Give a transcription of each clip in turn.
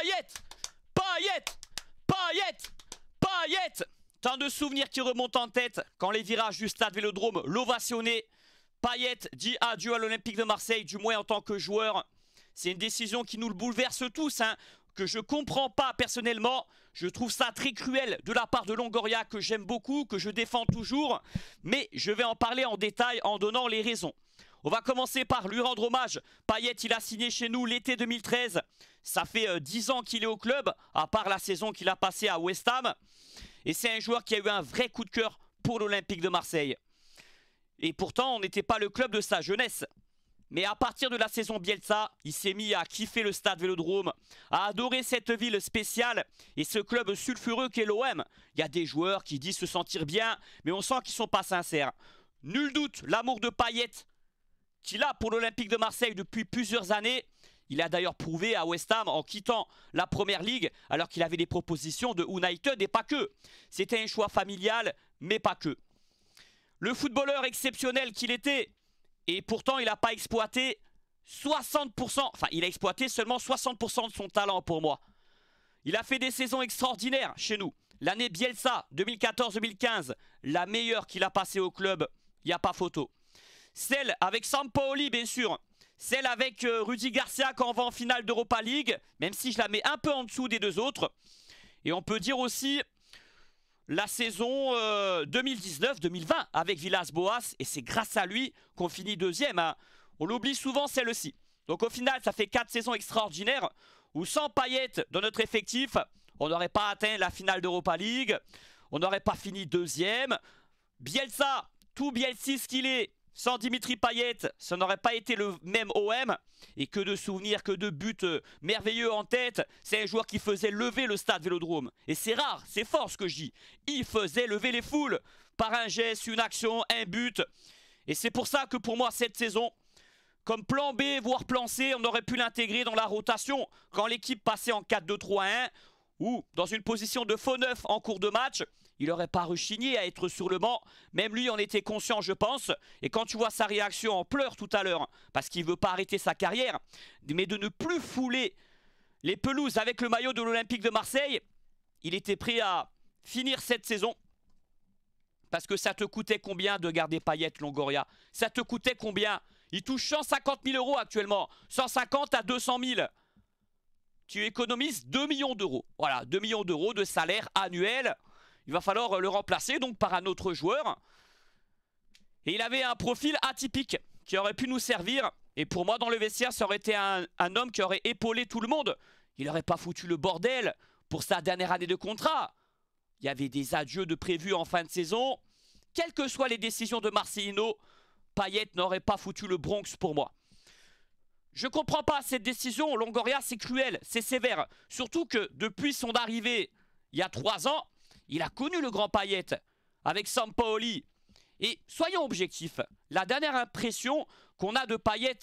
Paillette Paillette Paillette Paillette Tant de souvenirs qui remontent en tête quand les virages du stade Vélodrome l'ovationnaient. Payet dit adieu à l'Olympique de Marseille, du moins en tant que joueur. C'est une décision qui nous le bouleverse tous, hein, que je ne comprends pas personnellement. Je trouve ça très cruel de la part de Longoria, que j'aime beaucoup, que je défends toujours. Mais je vais en parler en détail en donnant les raisons. On va commencer par lui rendre hommage. Payet, il a signé chez nous l'été 2013. Ça fait 10 euh, ans qu'il est au club, à part la saison qu'il a passée à West Ham. Et c'est un joueur qui a eu un vrai coup de cœur pour l'Olympique de Marseille. Et pourtant, on n'était pas le club de sa jeunesse. Mais à partir de la saison Bielsa, il s'est mis à kiffer le stade Vélodrome, à adorer cette ville spéciale et ce club sulfureux qu'est l'OM. Il y a des joueurs qui disent se sentir bien, mais on sent qu'ils ne sont pas sincères. Nul doute, l'amour de Payet qu'il a pour l'Olympique de Marseille depuis plusieurs années. Il a d'ailleurs prouvé à West Ham en quittant la Première Ligue alors qu'il avait des propositions de United et pas que. C'était un choix familial, mais pas que. Le footballeur exceptionnel qu'il était, et pourtant il n'a pas exploité 60%, enfin il a exploité seulement 60% de son talent pour moi. Il a fait des saisons extraordinaires chez nous. L'année Bielsa 2014-2015, la meilleure qu'il a passée au club, il n'y a pas photo. Celle avec Sampaoli, bien sûr. Celle avec euh, Rudy Garcia quand on va en finale d'Europa League, même si je la mets un peu en dessous des deux autres. Et on peut dire aussi la saison 2019-2020 euh, avec Villas-Boas. Et c'est grâce à lui qu'on finit deuxième. Hein. On l'oublie souvent celle-ci. Donc au final, ça fait quatre saisons extraordinaires où sans paillettes dans notre effectif, on n'aurait pas atteint la finale d'Europa League. On n'aurait pas fini deuxième. Bielsa, tout Bielsa ce qu'il est, sans Dimitri Payet, ça n'aurait pas été le même OM. Et que de souvenirs, que de buts euh, merveilleux en tête. C'est un joueur qui faisait lever le stade Vélodrome. Et c'est rare, c'est fort ce que je dis. Il faisait lever les foules par un geste, une action, un but. Et c'est pour ça que pour moi, cette saison, comme plan B, voire plan C, on aurait pu l'intégrer dans la rotation quand l'équipe passait en 4-2-3-1 ou dans une position de faux neuf en cours de match il n'aurait pas rechigné à être sur le banc. Même lui en était conscient, je pense. Et quand tu vois sa réaction en pleurs tout à l'heure, hein, parce qu'il veut pas arrêter sa carrière, mais de ne plus fouler les pelouses avec le maillot de l'Olympique de Marseille, il était prêt à finir cette saison. Parce que ça te coûtait combien de garder Payet, Longoria Ça te coûtait combien Il touche 150 000 euros actuellement. 150 à 200 000 tu économises 2 millions d'euros. Voilà, 2 millions d'euros de salaire annuel. Il va falloir euh, le remplacer donc par un autre joueur. Et il avait un profil atypique qui aurait pu nous servir. Et pour moi, dans le vestiaire, ça aurait été un, homme qui aurait épaulé tout le monde. Il n'aurait pas foutu le bordel pour sa dernière année de contrat. Il y avait des adieux de prévus en fin de saison. Quelles que soient les décisions de Marcelino, Payet n'aurait pas foutu le Bronx pour moi. Je ne comprends pas cette décision. Longoria, c'est cruel, c'est sévère. Surtout que depuis son arrivée il y a trois ans, il a connu le grand Payet avec Sampaoli. Et soyons objectifs, la dernière impression qu'on a de Payet,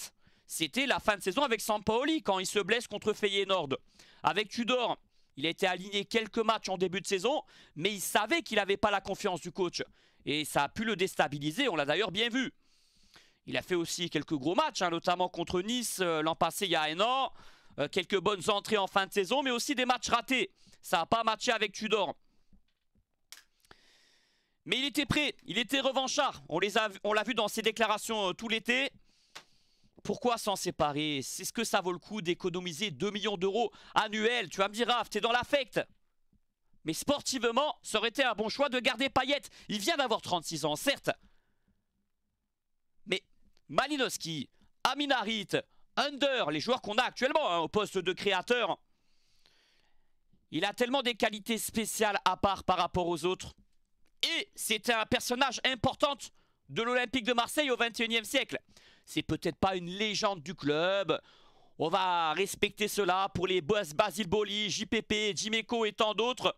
c'était la fin de saison avec Sampaoli quand il se blesse contre Feyenoord. Avec Tudor, il a été aligné quelques matchs en début de saison, mais il savait qu'il n'avait pas la confiance du coach. Et ça a pu le déstabiliser, on l'a d'ailleurs bien vu. Il a fait aussi quelques gros matchs, hein, notamment contre Nice euh, l'an passé il y a un an. Euh, quelques bonnes entrées en fin de saison, mais aussi des matchs ratés. Ça n'a pas matché avec Tudor. Mais il était prêt, il était revanchard. On l'a vu dans ses déclarations euh, tout l'été. Pourquoi s'en séparer C'est ce que ça vaut le coup d'économiser 2 millions d'euros annuels. Tu vas me dire, Raph, t'es dans l'affect. Mais sportivement, ça aurait été un bon choix de garder Payet. Il vient d'avoir 36 ans, certes. Mais Malinowski, Aminarit, Under, les joueurs qu'on a actuellement hein, au poste de créateur, il a tellement des qualités spéciales à part par rapport aux autres et c'est un personnage important de l'Olympique de Marseille au XXIe siècle. C'est peut-être pas une légende du club. On va respecter cela pour les boss Basil Boli, JPP, Jiméco et tant d'autres.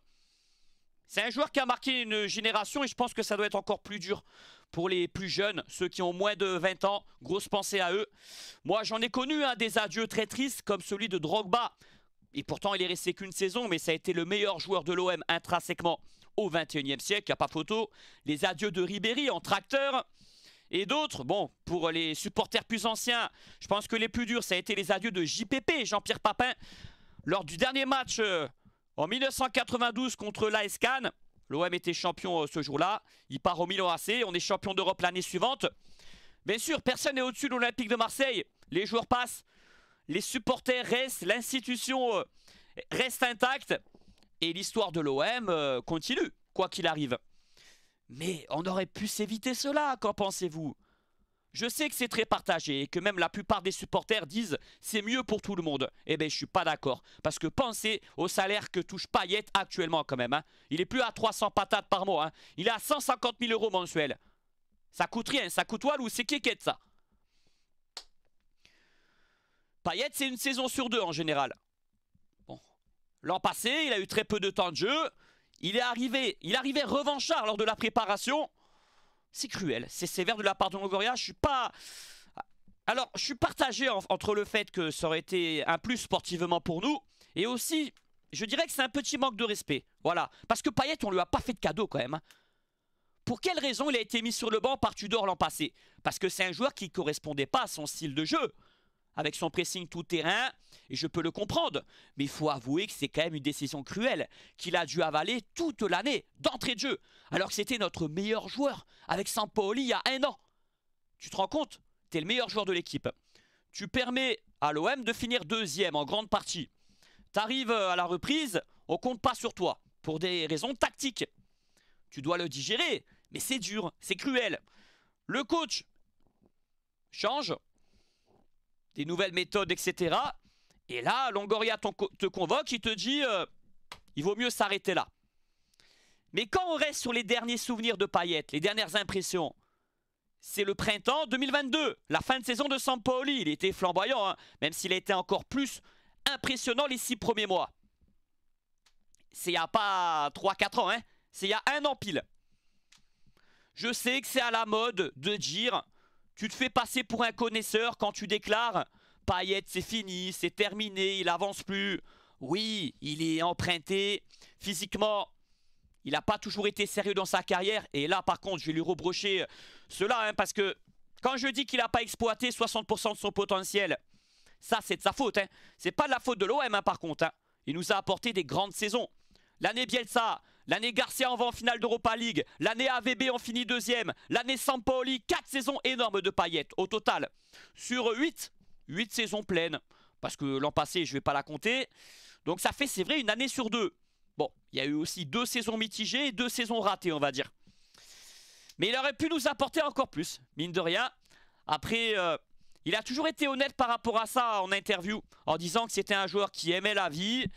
C'est un joueur qui a marqué une génération et je pense que ça doit être encore plus dur pour les plus jeunes, ceux qui ont moins de 20 ans. Grosse pensée à eux. Moi, j'en ai connu un des adieux très tristes comme celui de Drogba. Et pourtant, il est resté qu'une saison, mais ça a été le meilleur joueur de l'OM intrinsèquement au XXIe siècle, il n'y a pas photo. Les adieux de Ribéry en tracteur et d'autres. Bon, pour les supporters plus anciens, je pense que les plus durs, ça a été les adieux de JPP, Jean-Pierre Papin, lors du dernier match euh, en 1992 contre l'AS Cannes. L'OM était champion euh, ce jour-là. Il part au Milan AC. On est champion d'Europe l'année suivante. Bien sûr, personne n'est au-dessus de l'Olympique de Marseille. Les joueurs passent. Les supporters restent. L'institution euh, reste intacte et l'histoire de l'OM euh, continue, quoi qu'il arrive. Mais on aurait pu s'éviter cela, qu'en pensez-vous je sais que c'est très partagé et que même la plupart des supporters disent c'est mieux pour tout le monde. Eh bien, je suis pas d'accord. Parce que pensez au salaire que touche Payet actuellement quand même. Hein. Il est plus à 300 patates par mois. Hein. Il est à 150 000 euros mensuels. Ça coûte rien. Ça coûte ou c'est aide ça. Payet, c'est une saison sur deux en général. L'an passé, il a eu très peu de temps de jeu. Il est arrivé, il arrivait revanchard lors de la préparation. C'est cruel, c'est sévère de la part de Longoria. Je suis pas... Alors, je suis partagé entre le fait que ça aurait été un plus sportivement pour nous et aussi, je dirais que c'est un petit manque de respect. Voilà, parce que Payet, on lui a pas fait de cadeau quand même. Hein. Pour quelle raison il a été mis sur le banc par Tudor l'an passé Parce que c'est un joueur qui ne correspondait pas à son style de jeu avec son pressing tout terrain, et je peux le comprendre. Mais il faut avouer que c'est quand même une décision cruelle qu'il a dû avaler toute l'année d'entrée de jeu, alors que c'était notre meilleur joueur avec Sampaoli il y a un an. Tu te rends compte T'es le meilleur joueur de l'équipe. Tu permets à l'OM de finir deuxième en grande partie. T'arrives euh, à la reprise, on compte pas sur toi, pour des raisons tactiques. Tu dois le digérer, mais c'est dur, c'est cruel. Le coach change, des nouvelles méthodes, etc. Et là, Longoria te convoque, il te dit euh, il vaut mieux s'arrêter là. Mais quand on reste sur les derniers souvenirs de Payet, les dernières impressions, c'est le printemps 2022, la fin de saison de Sampaoli. Il était flamboyant, hein, même s'il a été encore plus impressionnant les six premiers mois. C'est il n'y a pas 3-4 ans, hein, c'est il y a un an pile. Je sais que c'est à la mode de dire tu te fais passer pour un connaisseur quand tu déclares Payet, c'est fini, c'est terminé, il avance plus. Oui, il est emprunté physiquement. Il n'a pas toujours été sérieux dans sa carrière. Et là, par contre, je vais lui reprocher euh, cela, hein, parce que quand je dis qu'il n'a pas exploité 60% de son potentiel, ça, c'est de sa faute. Hein. C'est pas de la faute de l'OM, hein, par contre. Il nous a apporté des grandes saisons. L'année Bielsa, L'année Garcia, en va en finale d'Europa League. L'année AVB, en finit deuxième. L'année Sampoli quatre saisons énormes de paillettes au total. Sur 8, 8 saisons pleines. Parce que l'an passé, je ne vais pas la compter. Donc ça fait, c'est vrai, une année sur deux. Bon, il y a eu aussi deux saisons mitigées et deux saisons ratées, on va dire. Mais il aurait pu nous apporter encore plus, mine de rien. Après, euh, il a toujours été honnête par rapport à ça en interview, en disant que c'était un joueur qui aimait la vie,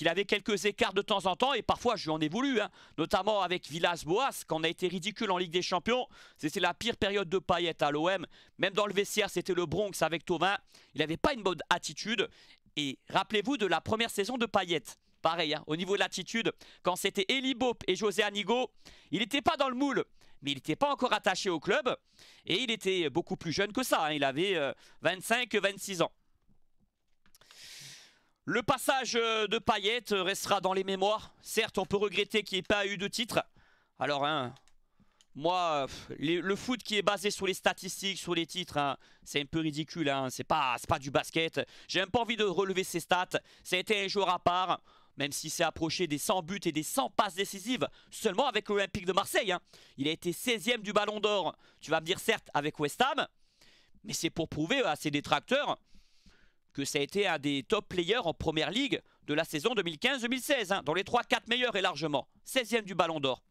il avait quelques écarts de temps en temps, et parfois je lui en ai voulu, hein, notamment avec Villas-Boas, quand on a été ridicule en Ligue des Champions. C'était la pire période de Payet à l'OM. Même dans le vestiaire, c'était le Bronx avec Tovin. Il n'avait pas une bonne attitude. Et rappelez-vous de la première saison de Payet. Pareil, hein, au niveau de l'attitude, quand c'était Eli Bop et José Anigo, il n'était pas dans le moule mais il n'était pas encore attaché au club et il était beaucoup plus jeune que ça. Hein. Il avait 25-26 euh, ans. Le passage euh, de Payet euh, restera dans les mémoires. Certes, on peut regretter qu'il n'ait ait pas eu de titre. Alors, hein, moi, le foot qui est basé sur les statistiques, sur les titres, hein, c'est un peu ridicule. Hein, c'est pas, du basket. J'ai même pas envie de relever ses stats. Ça a été un joueur à part, même si c'est approché des 100 buts et des 100 passes décisives, seulement avec l'Olympique de Marseille. Hein. Il a été 16e du Ballon d'Or. Tu vas me dire, certes, avec West Ham, mais c'est pour prouver à ses détracteurs que ça a été un des top players en première ligue de la saison 2015-2016, hein, dans les 3-4 meilleurs et largement. 16e du ballon d'or.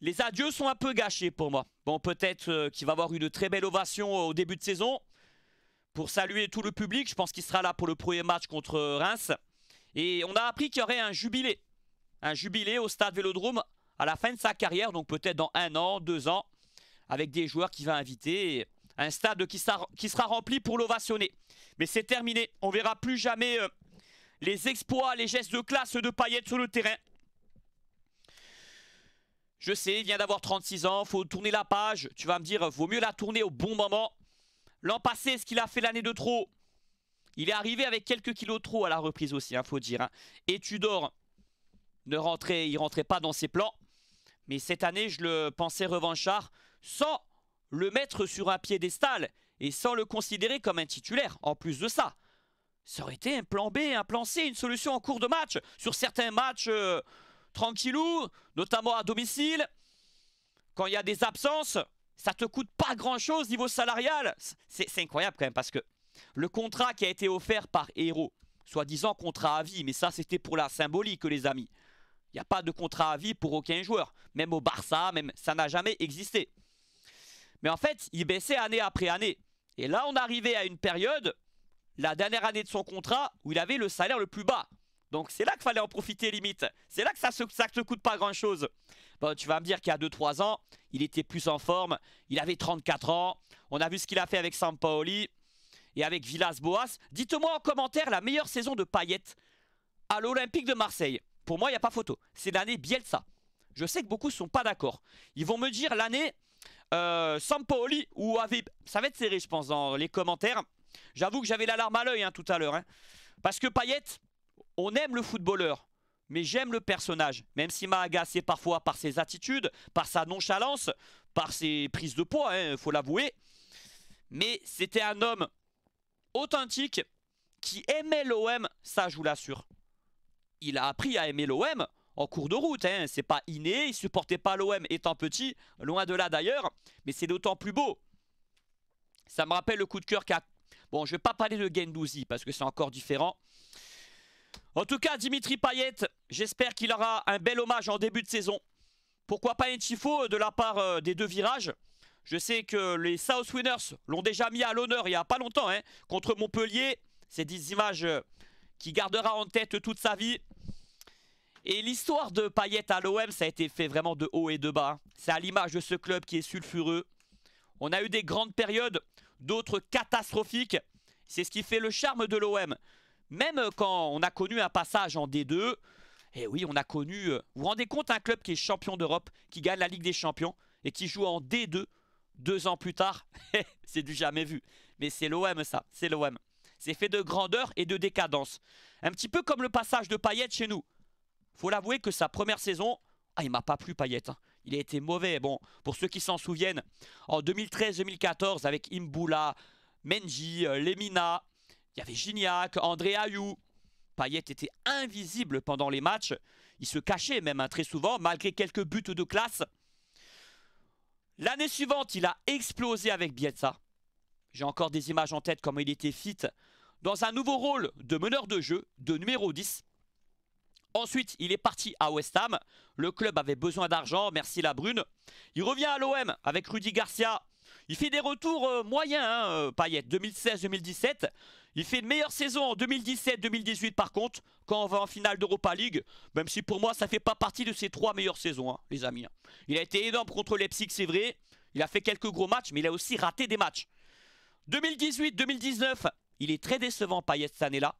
Les adieux sont un peu gâchés pour moi. Bon, peut-être euh, qu'il va avoir une très belle ovation au début de saison pour saluer tout le public. Je pense qu'il sera là pour le premier match contre Reims. Et on a appris qu'il y aurait un jubilé. Un jubilé au stade Vélodrome à la fin de sa carrière, donc peut-être dans un an, deux ans, avec des joueurs qu'il va inviter. Un stade qui sera, rempli pour l'ovationner. Mais c'est terminé. On verra plus jamais euh, les exploits, les gestes de classe de Payet sur le terrain. Je sais, il vient d'avoir 36 ans, faut tourner la page. Tu vas me dire, vaut mieux la tourner au bon moment. L'an passé, ce qu'il a fait l'année de trop, il est arrivé avec quelques kilos trop à la reprise aussi, il hein, faut dire. Hein. Et Tudor ne rentrait, il rentrait pas dans ses plans. Mais cette année, je le pensais revanchard, sans le mettre sur un piédestal et sans le considérer comme un titulaire, en plus de ça. Ça aurait été un plan B, un plan C, une solution en cours de match. Sur certains matchs euh, tranquillous, notamment à domicile, quand il y a des absences, ça te coûte pas grand-chose niveau salarial. C'est incroyable quand même parce que le contrat qui a été offert par Hero, soi-disant contrat à vie, mais ça c'était pour la symbolique les amis. Il n'y a pas de contrat à vie pour aucun joueur, même au Barça, même ça n'a jamais existé. Mais en fait, il baissait année après année. Et là, on arrivait à une période, la dernière année de son contrat, où il avait le salaire le plus bas. Donc c'est là qu'il fallait en profiter limite. C'est là que ça ne te coûte pas grand-chose. tu vas me dire qu'il y a 2-3 ans, il était plus en forme. Il avait 34 ans. On a vu ce qu'il a fait avec Sampaoli et avec Villas-Boas. Dites-moi en commentaire la meilleure saison de Payet à l'Olympique de Marseille. Pour moi, il n'y a pas photo. C'est l'année Bielsa. Je sais que beaucoup ne sont pas d'accord. Ils vont me dire l'année euh, Sampaoli ou Avib. Ça va être serré, je pense, dans les commentaires. J'avoue que j'avais l'alarme à l'œil hein, tout à l'heure. Hein. Parce que Payet, on aime le footballeur, mais j'aime le personnage. Même s'il m'a agacé parfois par ses attitudes, par sa nonchalance, par ses prises de poids, il hein, faut l'avouer. Mais c'était un homme authentique qui aimait l'OM, ça je vous l'assure. Il a appris à aimer l'OM en cours de route, c'est pas inné, il supportait pas l'OM étant petit, loin de là d'ailleurs. Mais c'est d'autant plus beau. Ça me rappelle le coup de cœur qu'a... Bon, je vais pas parler de Gendouzi parce que c'est encore différent. En tout cas, Dimitri Payet, j'espère qu'il aura un bel hommage en début de saison. Pourquoi pas un tifo euh, de la part euh, des deux virages Je sais que les South Winners l'ont déjà mis à l'honneur il n'y a pas longtemps hein, contre Montpellier. C'est des images euh, qu'il gardera en tête toute sa vie. Et l'histoire de Payet à l'OM, ça a été fait vraiment de haut et de bas. C'est à l'image de ce club qui est sulfureux. On a eu des grandes périodes, d'autres catastrophiques. C'est ce qui fait le charme de l'OM. Même quand on a connu un passage en D2, et eh oui, on a connu... Euh, vous vous rendez compte, un club qui est champion d'Europe, qui gagne la Ligue des Champions, et qui joue en D2, deux ans plus tard, c'est du jamais vu. Mais c'est l'OM ça, c'est l'OM. C'est fait de grandeur et de décadence. Un petit peu comme le passage de Payet chez nous faut l'avouer que sa première saison, ah, il m'a pas plu Payet. Hein. Il a été mauvais. Bon, pour ceux qui s'en souviennent, en 2013-2014, avec Imboula, Menji, euh, Lemina, il y avait Gignac, André Ayou. Payet était invisible pendant les matchs. Il se cachait même hein, très souvent, malgré quelques buts de classe. L'année suivante, il a explosé avec Bielsa. J'ai encore des images en tête, comme il était fit. Dans un nouveau rôle de meneur de jeu, de numéro 10. Ensuite, il est parti à West Ham. Le club avait besoin d'argent, merci la brune. Il revient à l'OM avec Rudy Garcia. Il fait des retours euh, moyens, hein, euh, Payet, 2016-2017. Il fait une meilleure saison en 2017-2018 par contre, quand on va en finale d'Europa League, même si pour moi ça ne fait pas partie de ses trois meilleures saisons, hein, les amis. Il a été énorme contre Leipzig, c'est vrai. Il a fait quelques gros matchs, mais il a aussi raté des matchs. 2018-2019, il est très décevant Payet cette année-là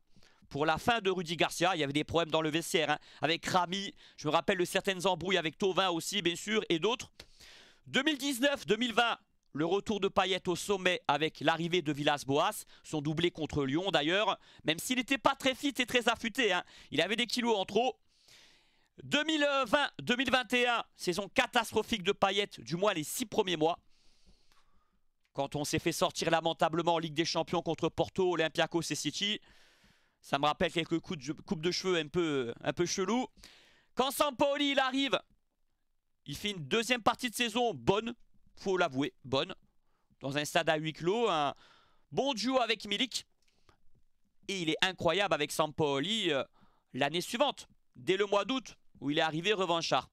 pour la fin de Rudy Garcia. Il y avait des problèmes dans le vestiaire hein, avec Rami. Je me rappelle de certaines embrouilles avec Tovin aussi, bien sûr, et d'autres. 2019-2020, le retour de Payet au sommet avec l'arrivée de Villas-Boas, son doublé contre Lyon d'ailleurs, même s'il n'était pas très fit et très affûté, hein, il avait des kilos en trop. 2020-2021, saison catastrophique de Payet, du moins les six premiers mois. Quand on s'est fait sortir lamentablement en Ligue des Champions contre Porto, Olympiakos et City, ça me rappelle quelques coupes de cheveux un peu, un peu chelou. Quand Sampaoli il arrive, il fait une deuxième partie de saison bonne, faut l'avouer, bonne. Dans un stade à huis clos, un bon duo avec Milik. Et il est incroyable avec Sampaoli euh, l'année suivante, dès le mois d'août, où il est arrivé revanchard.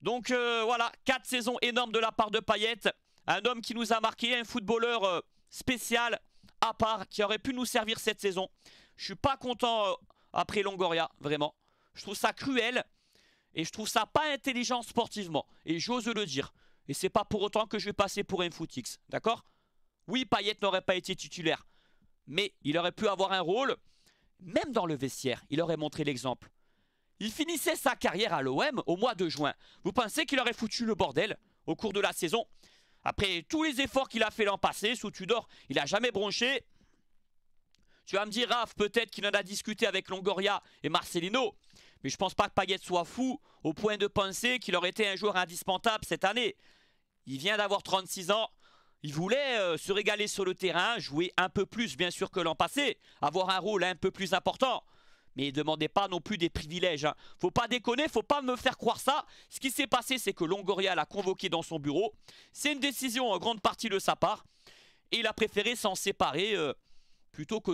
Donc euh, voilà, quatre saisons énormes de la part de Payet. Un homme qui nous a marqué, un footballeur euh, spécial, à part qui aurait pu nous servir cette saison. Je suis pas content euh, après Longoria, vraiment. Je trouve ça cruel et je trouve ça pas intelligent sportivement. Et j'ose le dire. Et c'est pas pour autant que je vais passer pour un footix, d'accord Oui, Payet n'aurait pas été titulaire, mais il aurait pu avoir un rôle, même dans le vestiaire, il aurait montré l'exemple. Il finissait sa carrière à l'OM au mois de juin. Vous pensez qu'il aurait foutu le bordel au cours de la saison après tous les efforts qu'il a fait l'an passé, sous Tudor, il n'a jamais bronché. Tu vas me dire, Raph, peut-être qu'il en a discuté avec Longoria et Marcelino. Mais je pense pas que paguette soit fou au point de penser qu'il aurait été un joueur indispensable cette année. Il vient d'avoir 36 ans. Il voulait euh, se régaler sur le terrain, jouer un peu plus bien sûr que l'an passé, avoir un rôle un peu plus important. Mais demandez pas non plus des privilèges. Hein. Faut pas déconner, faut pas me faire croire ça. Ce qui s'est passé, c'est que Longoria l'a convoqué dans son bureau. C'est une décision en grande partie de sa part. Et il a préféré s'en séparer euh, plutôt que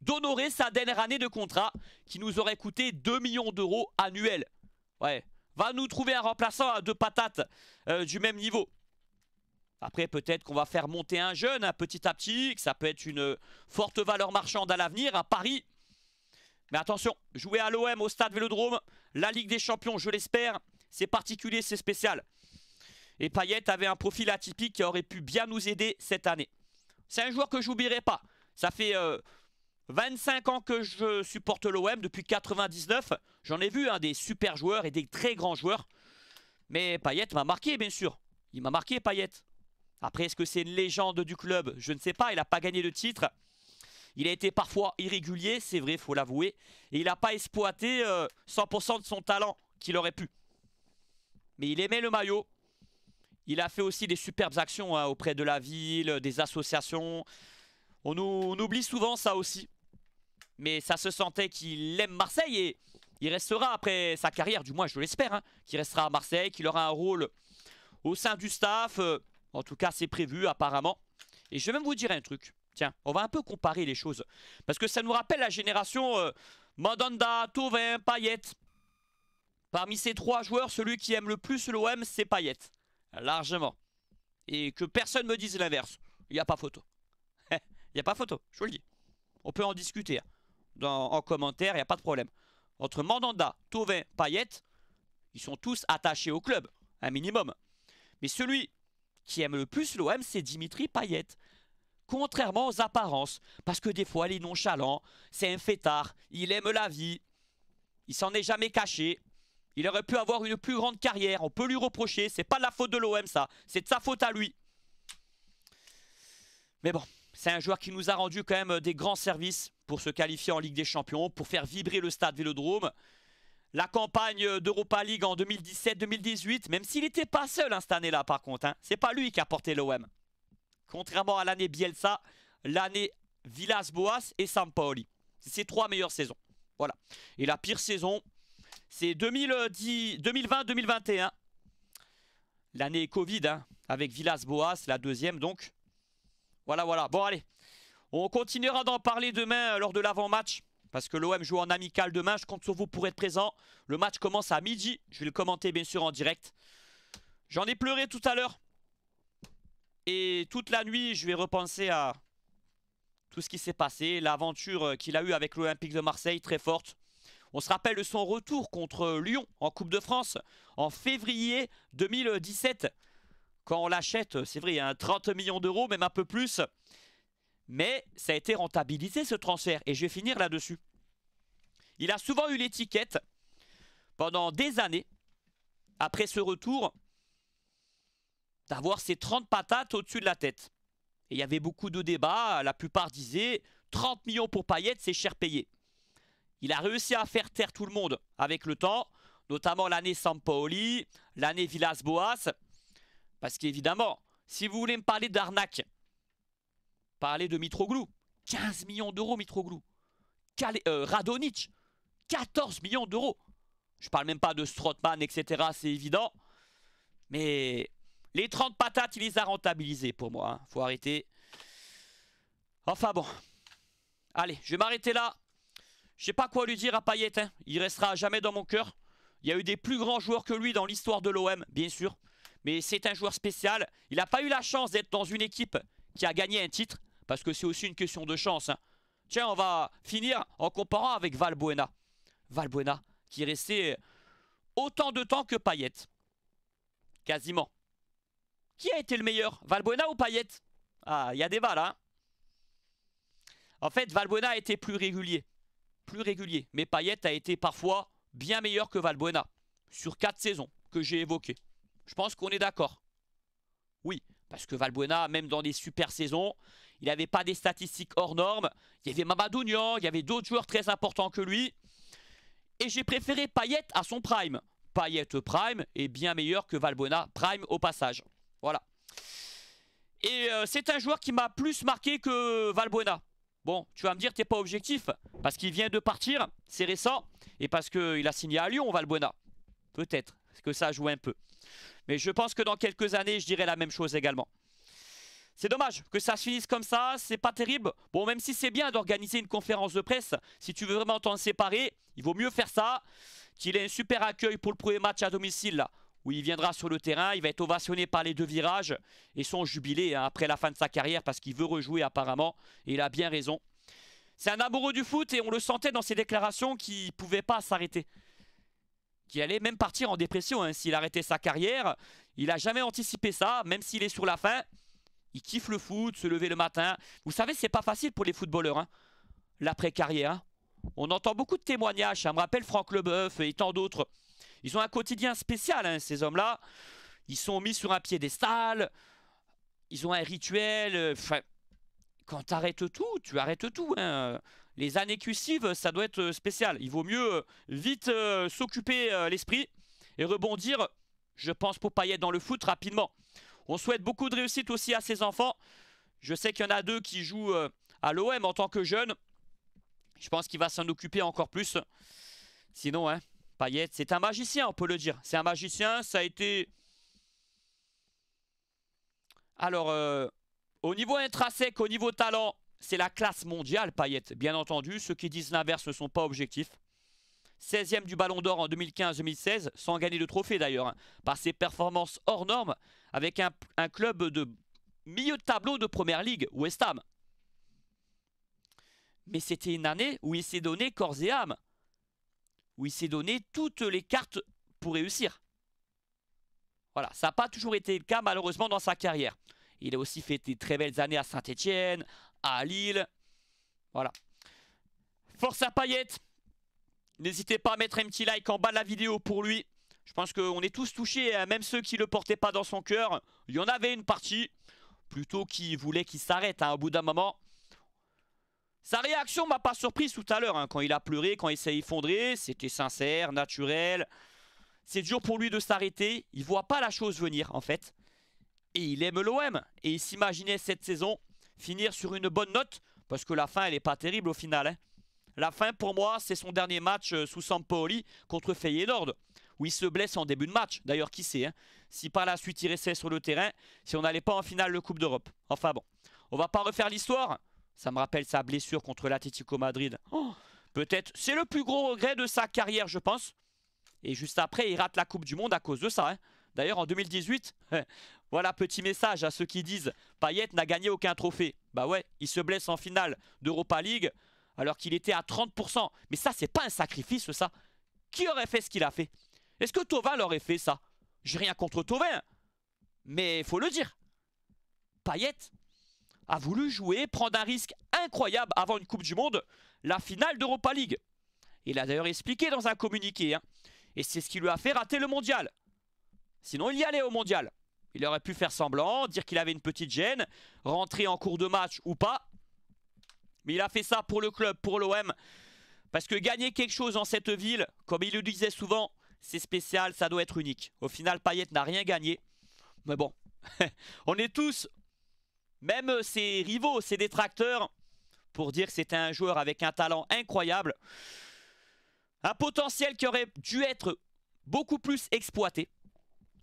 d'honorer sa dernière année de contrat qui nous aurait coûté 2 millions d'euros annuels. Ouais. Va nous trouver un remplaçant à deux patates euh, du même niveau. Après, peut-être qu'on va faire monter un jeune un petit à petit, que ça peut être une euh, forte valeur marchande à l'avenir, à Paris. Mais attention, jouer à l'OM au stade Vélodrome, la Ligue des Champions, je l'espère, c'est particulier, c'est spécial. Et Payet avait un profil atypique qui aurait pu bien nous aider cette année. C'est un joueur que je j'oublierai pas. Ça fait 25 euh, ans que je supporte l'OM, depuis 99. J'en ai vu hein, des super joueurs et des très grands joueurs. Mais Payet m'a marqué, bien sûr. Il m'a marqué, Payet. Après, est-ce que c'est une légende du club Je ne sais pas, il n'a pas gagné de titre. Il a été parfois irrégulier, c'est vrai, faut l'avouer. Et il n'a pas exploité 100% euh, de son talent qu'il aurait pu. Mais il aimait le maillot. Il a fait aussi des superbes actions hein, auprès de la ville, des associations. On, oublie souvent ça aussi. Mais ça se sentait qu'il aime Marseille et il restera après sa carrière, du moins je l'espère, hein, qu'il restera à Marseille, qu'il aura un rôle au sein du staff. Euh, en tout cas, c'est prévu apparemment. Et je vais même vous dire un truc. Tiens, on va un peu comparer les choses. Parce que ça nous rappelle la génération euh, Mandanda, Tauvin, Payet. Parmi ces trois joueurs, celui qui aime le plus l'OM, c'est Payet. Largement. Et que personne me dise l'inverse. Il n'y a pas photo. Il n'y a pas photo, je vous le dis. On peut en discuter hein. en commentaire, il n'y a pas de problème. Entre Mandanda, Tovin, Payet, ils sont tous attachés au club, un minimum. Mais celui qui aime le plus l'OM, c'est Dimitri Payet contrairement aux apparences. Parce que des fois, il est nonchalant, c'est un fêtard, il aime la vie, il s'en est jamais caché. Il aurait pu avoir une plus grande carrière, on peut lui reprocher, c'est pas de la faute de l'OM ça, c'est de sa faute à lui. Mais bon, c'est un joueur qui nous a rendu quand même des grands services pour se qualifier en Ligue des Champions, pour faire vibrer le stade Vélodrome. La campagne d'Europa League en 2017-2018, même s'il n'était pas seul hein, cette année-là par contre, hein, c'est pas lui qui a porté l'OM. Contrairement à l'année Bielsa, l'année Villas-Boas et Sampaoli. C'est ses trois meilleures saisons. Voilà. Et la pire saison, c'est 2020-2021. L'année Covid, hein, avec Villas-Boas, la deuxième donc. Voilà, voilà. Bon, allez. On continuera d'en parler demain euh, lors de l'avant-match. Parce que l'OM joue en amical demain. Je compte sur vous pour être présent. Le match commence à midi. Je vais le commenter bien sûr en direct. J'en ai pleuré tout à l'heure. Et toute la nuit, je vais repenser à tout ce qui s'est passé, l'aventure euh, qu'il a eue avec l'Olympique de Marseille, très forte. On se rappelle de son retour contre euh, Lyon en Coupe de France en février 2017. Quand on l'achète, c'est vrai, un 30 millions d'euros, même un peu plus. Mais ça a été rentabilisé ce transfert, et je vais finir là-dessus. Il a souvent eu l'étiquette, pendant des années, après ce retour, d'avoir ses 30 patates au-dessus de la tête. Et il y avait beaucoup de débats, la plupart disaient 30 millions pour Payet, c'est cher payé. Il a réussi à faire taire tout le monde avec le temps, notamment l'année Sampaoli, l'année Villas-Boas. Parce qu'évidemment, si vous voulez me parler d'arnaque, parlez de Mitroglou. 15 millions d'euros Mitroglou. Euh, Radonic, 14 millions d'euros. Je parle même pas de Strotman, etc. C'est évident. Mais les 30 patates, il les a rentabilisées pour moi. Hein. Faut arrêter. Enfin bon. Allez, je vais m'arrêter là. Je sais pas quoi lui dire à Payet. Hein. Il restera jamais dans mon cœur. Il y a eu des plus grands joueurs que lui dans l'histoire de l'OM, bien sûr. Mais c'est un joueur spécial. Il n'a pas eu la chance d'être dans une équipe qui a gagné un titre. Parce que c'est aussi une question de chance. Hein. Tiens, on va finir en comparant avec Valbuena. Valbuena, qui est resté autant de temps que Payet. Quasiment. Qui a été le meilleur Valbuena ou Payet Ah, il y a des val hein. En fait, Valbuena a été plus régulier. Plus régulier. Mais Payet a été parfois bien meilleur que Valbuena. Sur quatre saisons que j'ai évoquées. Je pense qu'on est d'accord. Oui, parce que Valbuena, même dans des super saisons, il n'avait pas des statistiques hors normes. Il y avait Mamadou Nyan, il y avait d'autres joueurs très importants que lui. Et j'ai préféré Payet à son prime. Payet prime est bien meilleur que Valbuena prime au passage. Voilà. Et euh, c'est un joueur qui m'a plus marqué que Valbuena. Bon, tu vas me dire, t'es pas objectif, parce qu'il vient de partir, c'est récent, et parce qu'il a signé à Lyon, Valbuena. Peut-être que ça joue un peu. Mais je pense que dans quelques années, je dirais la même chose également. C'est dommage que ça se finisse comme ça, c'est pas terrible. Bon, même si c'est bien d'organiser une conférence de presse, si tu veux vraiment t'en séparer, il vaut mieux faire ça, qu'il ait un super accueil pour le premier match à domicile, là où il viendra sur le terrain, il va être ovationné par les deux virages et son jubilé hein, après la fin de sa carrière parce qu'il veut rejouer apparemment et il a bien raison. C'est un amoureux du foot et on le sentait dans ses déclarations qu'il ne pouvait pas s'arrêter. Qu'il allait même partir en dépression hein. s'il arrêtait sa carrière. Il n'a jamais anticipé ça, même s'il est sur la fin. Il kiffe le foot, se lever le matin. Vous savez, c'est pas facile pour les footballeurs, hein, l'après-carrière. On entend beaucoup de témoignages, ça me rappelle Franck Leboeuf et tant d'autres. Ils ont un quotidien spécial, hein, ces hommes-là. Ils sont mis sur un piédestal. Ils ont un rituel. Euh, enfin, quand arrêtes tout, tu arrêtes tout. Hein. Les années cursives, ça doit être euh, spécial. Il vaut mieux euh, vite s'occuper l'esprit et rebondir, je pense, pour être dans le foot rapidement. On souhaite beaucoup de réussite aussi à ces enfants. Je sais qu'il y en a deux qui jouent à l'OM en tant que jeunes. Je pense qu'il va s'en occuper encore plus. Sinon, hein, Payet, c'est un magicien, on peut le dire. C'est un magicien, ça a été... Alors, euh, au niveau intrinsèque, au niveau talent, c'est la classe mondiale, Payet. Bien entendu, ceux qui disent l'inverse ne sont pas objectifs. 16e du Ballon d'Or en 2015-2016, sans gagner de trophée d'ailleurs, hein, par ses performances hors normes avec un, un, club de milieu de tableau de Première Ligue, West Ham. Mais c'était une année où il s'est donné corps et âme où il s'est donné toutes les cartes pour réussir. Voilà, ça n'a pas toujours été le cas malheureusement dans sa carrière. Il a aussi fait des très belles années à Saint-Etienne, à Lille. Voilà. Force à paillettes N'hésitez pas à mettre un petit like en bas de la vidéo pour lui. Je pense qu'on est tous touchés, hein, même ceux qui ne le portaient pas dans son cœur. Il y en avait une partie, plutôt qui voulait qu'il s'arrête à un hein, au bout d'un moment. Sa réaction m'a pas surpris tout à l'heure, hein, quand il a pleuré, quand il s'est effondré, c'était sincère, naturel. C'est dur pour lui de s'arrêter, il voit pas la chose venir en fait. Et il aime l'OM, et il s'imaginait cette saison finir sur une bonne note, parce que la fin elle est pas terrible au final. Hein. La fin pour moi c'est son dernier match euh, sous Sampaoli contre Feyenoord, où il se blesse en début de match, d'ailleurs qui sait, hein. si par la suite il restait sur le terrain, si on n'allait pas en finale de Coupe d'Europe. Enfin bon, on va pas refaire l'histoire, ça me rappelle sa blessure contre l'Atlético Madrid. Oh, peut-être, c'est le plus gros regret de sa carrière, je pense. Et juste après, il rate la Coupe du Monde à cause de ça. Hein. D'ailleurs, en 2018, voilà petit message à ceux qui disent Payet n'a gagné aucun trophée. Bah ouais, il se blesse en finale d'Europa League alors qu'il était à 30%. Mais ça, c'est pas un sacrifice, ça. Qui aurait fait ce qu'il a fait Est-ce que Tovin l'aurait fait, ça J'ai rien contre Tovin, mais il faut le dire. Payet, a voulu jouer, prendre un risque incroyable avant une Coupe du Monde, la finale d'Europa League. Il a d'ailleurs expliqué dans un communiqué. Hein. Et c'est ce qui lui a fait rater le mondial. Sinon, il y allait au mondial. Il aurait pu faire semblant, dire qu'il avait une petite gêne, rentrer en cours de match ou pas. Mais il a fait ça pour le club, pour l'OM. Parce que gagner quelque chose en cette ville, comme il le disait souvent, c'est spécial, ça doit être unique. Au final, Payet n'a rien gagné. Mais bon, on est tous même ses rivaux, ses détracteurs, pour dire que c'était un joueur avec un talent incroyable. Un potentiel qui aurait dû être beaucoup plus exploité.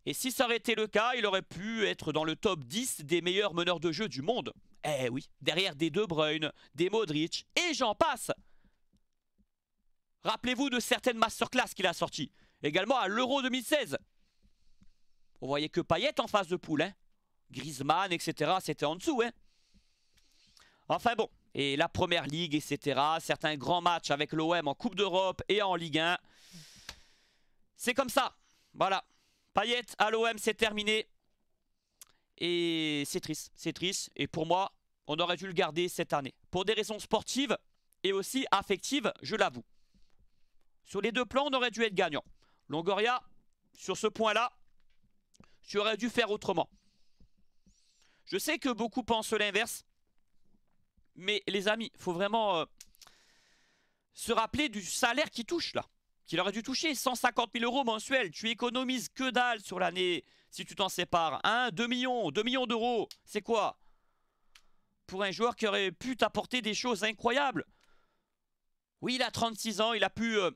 Et si ça aurait été le cas, il aurait pu être dans le top 10 des meilleurs meneurs de jeu du monde. Eh oui, derrière des De Bruyne, des Modric, et j'en passe Rappelez-vous de certaines masterclass qu'il a sorties. Également à l'Euro 2016. Vous voyez que Payet en face de poule. Hein. Griezmann, etc. C'était en dessous. Hein. Enfin bon, et la Première Ligue, etc. Certains grands matchs avec l'OM en Coupe d'Europe et en Ligue 1. C'est comme ça. Voilà. Payet à l'OM, c'est terminé. Et c'est triste, c'est triste. Et pour moi, on aurait dû le garder cette année. Pour des raisons sportives et aussi affectives, je l'avoue. Sur les deux plans, on aurait dû être gagnant. Longoria, sur ce point-là, tu aurais dû faire autrement. Je sais que beaucoup pensent l'inverse. Mais les amis, faut vraiment euh, se rappeler du salaire qui touche là. Qu'il aurait dû toucher 150 000 euros mensuels. Tu économises que dalle sur l'année si tu t'en sépares. 2 millions, 2 millions d'euros. C'est quoi Pour un joueur qui aurait pu t'apporter des choses incroyables. Oui, il a 36 ans, il a pu... Euh,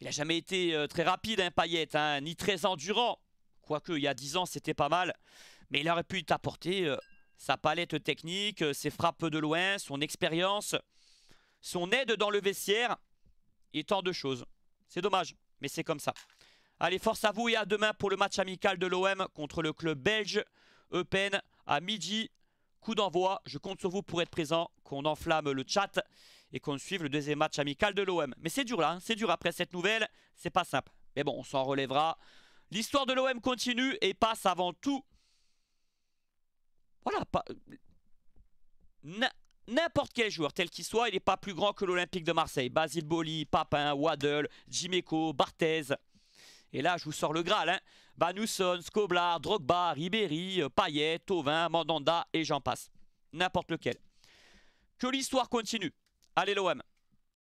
il n'a jamais été euh, très rapide, hein, paillette. Hein, ni très endurant. Quoique, il y a 10 ans, c'était pas mal. Mais il aurait pu t'apporter euh, sa palette technique, euh, ses frappes de loin, son expérience, son aide dans le vestiaire et tant de choses. C'est dommage, mais c'est comme ça. Allez, force à vous et à demain pour le match amical de l'OM contre le club belge Eupen à midi. Coup d'envoi, je compte sur vous pour être présent, qu'on enflamme le chat et qu'on suive le deuxième match amical de l'OM. Mais c'est dur là, hein, c'est dur après cette nouvelle, c'est pas simple. Mais bon, on s'en relèvera. L'histoire de l'OM continue et passe avant tout voilà, N'importe quel joueur, tel qu'il soit, il n'est pas plus grand que l'Olympique de Marseille. Basile Boli, Papin, Waddle, Jiméco, Barthez. Et là, je vous sors le Graal. Hein. Banusson, Skoblar, Drogba, Ribéry, euh, Payet, Tauvin, Mandanda et j'en passe. N'importe lequel. Que l'histoire continue. Allez l'OM.